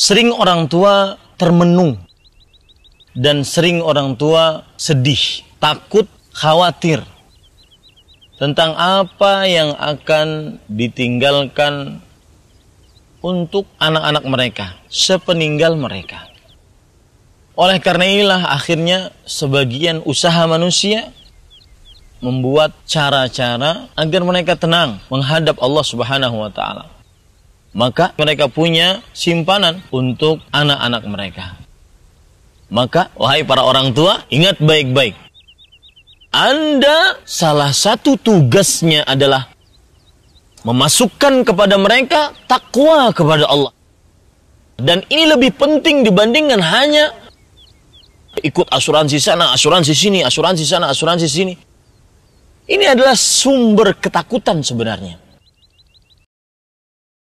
Sering orang tua termenung dan sering orang tua sedih, takut, khawatir tentang apa yang akan ditinggalkan untuk anak-anak mereka sepeninggal mereka. Oleh karena inilah akhirnya sebagian usaha manusia membuat cara-cara agar mereka tenang menghadap Allah Subhanahu wa taala maka mereka punya simpanan untuk anak-anak mereka. Maka, wahai para orang tua, ingat baik-baik. Anda salah satu tugasnya adalah memasukkan kepada mereka takwa kepada Allah. Dan ini lebih penting dibandingkan hanya ikut asuransi sana, asuransi sini, asuransi sana, asuransi sini. Ini adalah sumber ketakutan sebenarnya.